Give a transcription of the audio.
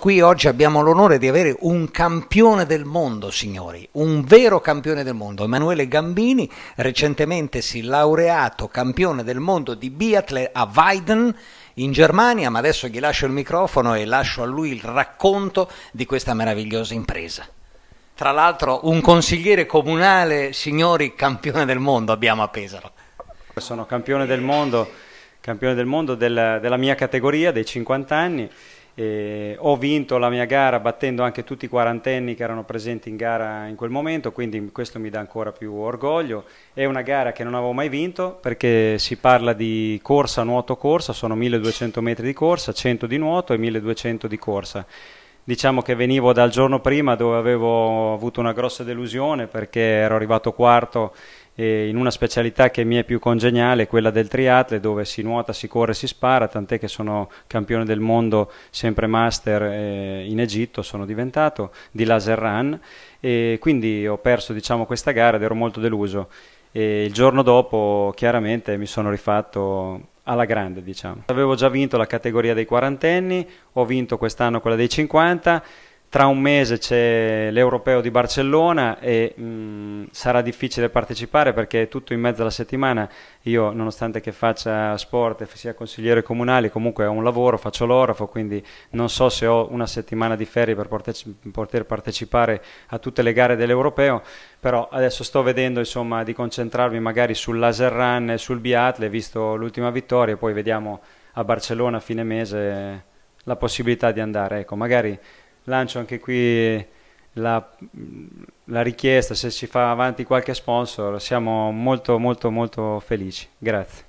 Qui oggi abbiamo l'onore di avere un campione del mondo, signori, un vero campione del mondo. Emanuele Gambini, recentemente si laureato campione del mondo di biathlon a Weiden in Germania, ma adesso gli lascio il microfono e lascio a lui il racconto di questa meravigliosa impresa. Tra l'altro un consigliere comunale, signori, campione del mondo abbiamo a Pesaro. Sono campione del mondo, campione del mondo del, della mia categoria, dei 50 anni. E ho vinto la mia gara battendo anche tutti i quarantenni che erano presenti in gara in quel momento, quindi questo mi dà ancora più orgoglio. È una gara che non avevo mai vinto perché si parla di corsa, nuoto, corsa, sono 1200 metri di corsa, 100 di nuoto e 1200 di corsa diciamo che venivo dal giorno prima dove avevo avuto una grossa delusione perché ero arrivato quarto in una specialità che mi è più congeniale, quella del triatle, dove si nuota, si corre, si spara, tant'è che sono campione del mondo, sempre master eh, in Egitto, sono diventato di laser run e quindi ho perso diciamo, questa gara ed ero molto deluso. E il giorno dopo chiaramente mi sono rifatto alla grande, diciamo. Avevo già vinto la categoria dei quarantenni, ho vinto quest'anno quella dei 50 tra un mese c'è l'Europeo di Barcellona e mh, mm, sarà difficile partecipare perché è tutto in mezzo alla settimana. Io, nonostante che faccia sport e sia consigliere comunale, comunque ho un lavoro, faccio l'orafo, quindi non so se ho una settimana di ferie per poter partecipare a tutte le gare dell'Europeo, però adesso sto vedendo insomma, di concentrarmi magari sul laser run e sul biatle, visto l'ultima vittoria, poi vediamo a Barcellona a fine mese la possibilità di andare. Ecco, magari lancio anche qui la, la richiesta se ci fa avanti qualche sponsor, siamo molto molto molto felici. Grazie.